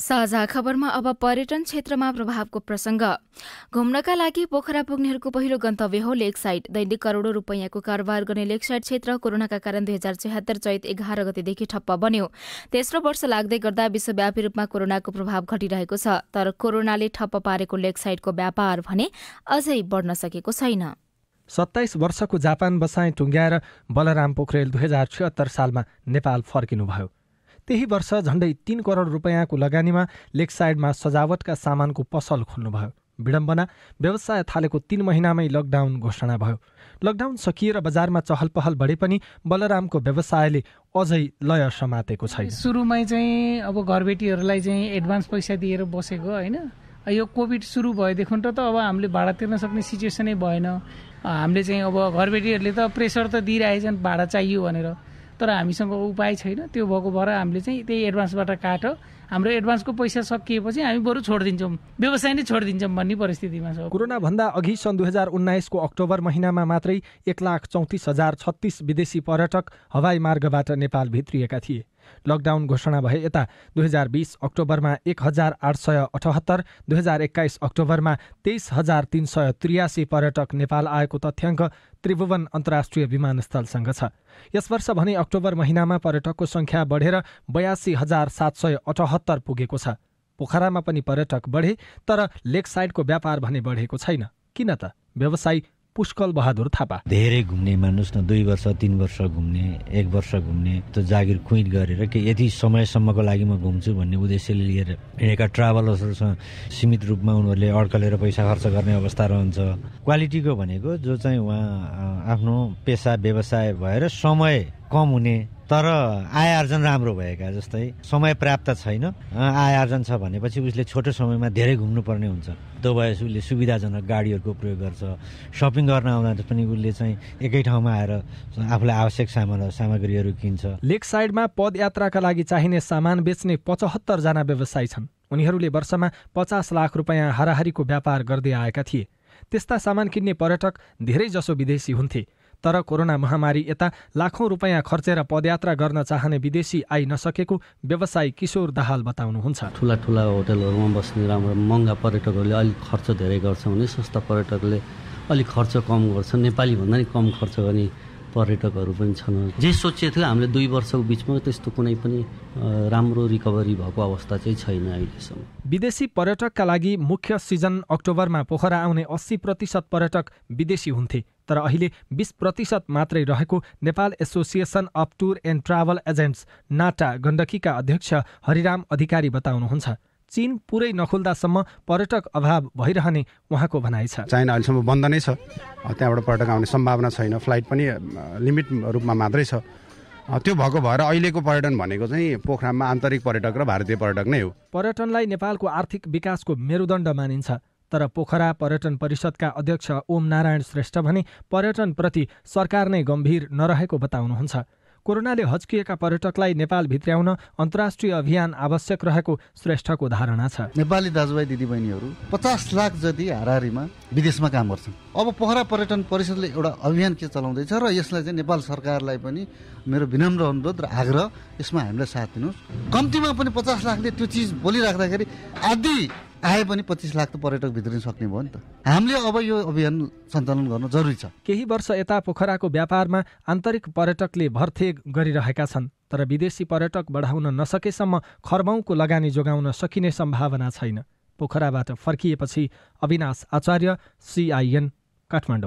साझा खबरमा अब पर्यटन क्षेत्रमा प्रभावको प्रसङ्ग घुम्नका लागि पोखरा पुग्नेहरूको पहिलो गन्तव्य हो लेक साइड दैनिक करोडौँ रुपैयाँको कारोबार गर्ने लेक क्षेत्र कोरोनाका कारण दुई हजार छिहत्तर चैत एघार गतेदेखि ठप्प बन्यो तेस्रो वर्ष लाग्दै गर्दा विश्वव्यापी रूपमा कोरोनाको प्रभाव घटिरहेको छ तर कोरोनाले ठप्प पारेको लेक व्यापार भने अझै बढ्न सकेको छैन सत्ताइस वर्षको जापान बसाई टुङ्ग्याएर बलराम पोखरेल दुई हजार छिहत्तर सालमा नेपाल फर्किनुभयो त्यही वर्ष झन्डै तिन करोड रुपियाँको लगानीमा लेकसाइडमा सजावटका सामानको पसल खोल्नुभयो विडम्बना व्यवसाय थालेको तिन महिनामै लकडाउन घोषणा भयो लकडाउन सकिएर बजारमा चहल पहल बढे पनि बलरामको व्यवसायले अझै लय समातेको छैन सुरुमै चाहिँ अब घरबेटीहरूलाई चाहिँ एडभान्स पैसा दिएर बसेको होइन यो कोभिड सुरु भएदेखि त अब हामीले भाडा तिर्न सक्ने सिचुएसनै भएन हामीले चाहिँ अब घरबेटीहरूले त प्रेसर त दिइरहेछन् भाडा चाहियो भनेर तर हामीसँग उपाय छैन त्यो भएको भएर हामीले चाहिँ त्यही एडभान्सबाट काट्यो हाम्रो एडभान्सको पैसा सकिएपछि हामी बरु छोडिदिन्छौँ व्यवसाय नै छोडिदिन्छौँ भन्ने परिस्थितिमा छ कोरोनाभन्दा अघि सन् दुई हजार उन्नाइसको अक्टोबर महिनामा मात्रै एक लाख चौतिस हजार छत्तिस विदेशी पर्यटक हवाई मार्गबाट नेपाल भित्रिएका थिए लकडाउन घोषणा भए यता दुई हजार बिस अक्टोबरमा एक हजार आठ सय अठहत्तर दुई हजार एक्काइस अक्टोबरमा तेइस हजार तिन सय त्रियासी पर्यटक नेपाल आएको तथ्याङ्क त्रिभुवन अन्तर्राष्ट्रिय विमानस्थलसँग छ यस वर्ष भने अक्टोबर महिनामा पर्यटकको सङ्ख्या बढेर बयासी हजार सात सय अठहत्तर पुगेको छ पोखरामा पनि पर्यटक बढे तर लेक साइडको व्यापार भने बढेको छैन किन त व्यवसाय पुष्कल बहादुर थापा धेरै घुम्ने मान्नुहोस् न दुई वर्ष तिन वर्ष घुम्ने एक वर्ष घुम्ने त्यो जागिर कुइट गरेर के यति समयसम्मको लागि म घुम्छु भन्ने उद्देश्यले लिएर हिँडेका ट्राभलर्सहरूसँग सीमित रूपमा उनीहरूले अड्कलेर पैसा खर्च गर्ने अवस्था रहन्छ क्वालिटीको भनेको जो चाहिँ उहाँ आफ्नो पेसा व्यवसाय भएर समय कम हुने तर आय आर्जन राम्रो भएका जस्तै समय प्राप्त छैन आय आर्जन छ भनेपछि उसले छोटो समयमा धेरै घुम्नुपर्ने हुन्छ त्यो भएपछि उसले सुविधाजनक गाडीहरूको प्रयोग गर्छ सपिङ गर्न आउँदा पनि उसले चाहिँ एकै ठाउँमा आएर आफूलाई आवश्यक सामान सामग्रीहरू किन्छ लेक साइडमा पदयात्राका लागि चाहिने सामान बेच्ने पचहत्तरजना व्यवसायी छन् उनीहरूले वर्षमा पचास लाख रुपियाँ हाराहारीको व्यापार गर्दै आएका थिए त्यस्ता सामान किन्ने पर्यटक धेरैजसो विदेशी हुन्थे तर कोरोना महामारी यता लाखौँ रुपियाँ खर्चेर पदयात्रा गर्न चाहने विदेशी आइ नसकेको व्यवसायी किशोर दाहाल बताउनुहुन्छ ठुला ठुला होटलहरूमा बस्ने राम्रो महँगा पर्यटकहरूले अलिक खर्च धेरै गर्छ भने सस्ता पर्यटकले अलिक खर्च कम गर्छ भन्दा नि कम खर्च गर्ने पर्यटकहरू पनि छन् जे सोचेको थियो हामीले दुई वर्षको बिचमा त्यस्तो कुनै पनि राम्रो रिकभरी भएको अवस्था चाहिँ छैन अहिलेसम्म विदेशी पर्यटकका लागि मुख्य सिजन अक्टोबरमा पोखरा आउने अस्सी प्रतिशत पर्यटक विदेशी हुन्थे तर अहिले बिस प्रतिशत मात्रै रहेको Nepal association of tour and travel agents NATA गण्डकीका अध्यक्ष हरिराम अधिकारी बताउनुहुन्छ चीन पुरै नखुल्दासम्म पर्यटक अभाव भइरहने उहाँको भनाइ छ चाइना अहिलेसम्म बन्द नै छ त्यहाँबाट पर्यटक आउने सम्भावना छैन फ्लाइट पनि लिमिट रूपमा मात्रै छ त्यो भएको भएर अहिलेको पर्यटन भनेको चाहिँ पोखरामा आन्तरिक पर्यटक र भारतीय पर्यटक नै हो पर्यटनलाई नेपालको आर्थिक विकासको मेरुदण्ड मानिन्छ तर पोखरा पर्यटन परिषदका अध्यक्ष ओम नारायण श्रेष्ठ भने पर्यटनप्रति सरकार नै गम्भीर नरहेको बताउनुहुन्छ कोरोनाले हच्किएका पर्यटकलाई नेपाल भित्र्याउन अन्तर्राष्ट्रिय अभियान आवश्यक रहेको श्रेष्ठको धारणा छ नेपाली दाजुभाइ दिदीबहिनीहरू पचास लाख जति हारिमा विदेशमा काम गर्छन् अब पोखरा पर्यटन परिषदले एउटा अभियान के चलाउँदैछ र यसलाई चाहिँ नेपाल सरकारलाई पनि मेरो विनम्र अनुरोध र आग्रह यसमा हामीलाई साथ दिनुहोस् कम्तीमा पनि पचास लाखले त्यो चिज बोलिराख्दाखेरि आधी आए पनि पच्चिस लाख त पर्यटक भित्रिन सक्ने भयो नि त हामीले अब यो अभियान सञ्चालन गर्न जरुरी छ केही वर्ष यता पोखराको व्यापारमा आन्तरिक पर्यटकले भर्थे गरिरहेका छन् तर विदेशी पर्यटक बढाउन नसकेसम्म खर्माउको लगानी जोगाउन सकिने सम्भावना छैन पोखराबाट फर्किएपछि अविनाश आचार्य सिआइएन काठमाडौँ